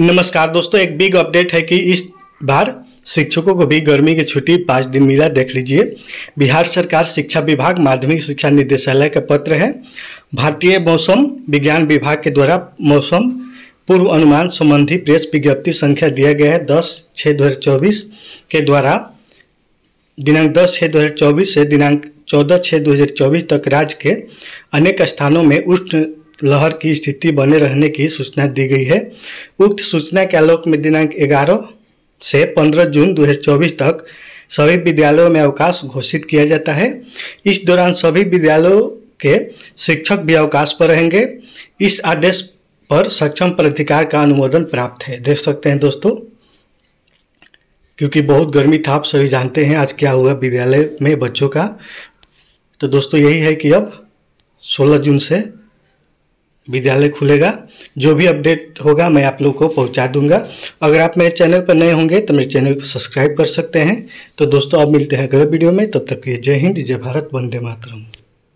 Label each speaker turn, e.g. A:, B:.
A: नमस्कार दोस्तों एक बिग अपडेट है कि इस बार शिक्षकों को भी गर्मी की छुट्टी पाँच दिन मिला देख लीजिए बिहार सरकार शिक्षा विभाग माध्यमिक शिक्षा निदेशालय का पत्र है भारतीय मौसम विज्ञान विभाग के द्वारा मौसम पूर्व अनुमान संबंधी प्रेस विज्ञप्ति संख्या दिया गया है दस छः दो हज़ार चौबीस के द्वारा दिनांक दस छः दो हज़ार चौबीस से दिनांक चौदह छः दो हज़ार चौबीस तक राज्य के अनेक स्थानों में उष्ण लहर की स्थिति बने रहने की सूचना दी गई है उक्त सूचना के आलोक में दिनांक 11 से 15 जून 2024 तक सभी विद्यालयों में अवकाश घोषित किया जाता है इस दौरान सभी विद्यालयों के शिक्षक भी अवकाश पर रहेंगे इस आदेश पर सक्षम प्राधिकार का अनुमोदन प्राप्त है देख सकते हैं दोस्तों क्योंकि बहुत गर्मी था आप सभी जानते हैं आज क्या हुआ विद्यालय में बच्चों का तो दोस्तों यही है कि अब 16 जून से विद्यालय खुलेगा जो भी अपडेट होगा मैं आप लोग को पहुंचा दूंगा अगर आप मेरे चैनल पर नए होंगे तो मेरे चैनल को सब्सक्राइब कर सकते हैं तो दोस्तों अब मिलते हैं अगले वीडियो में तब तक के जय हिंद जय भारत वंदे मातरम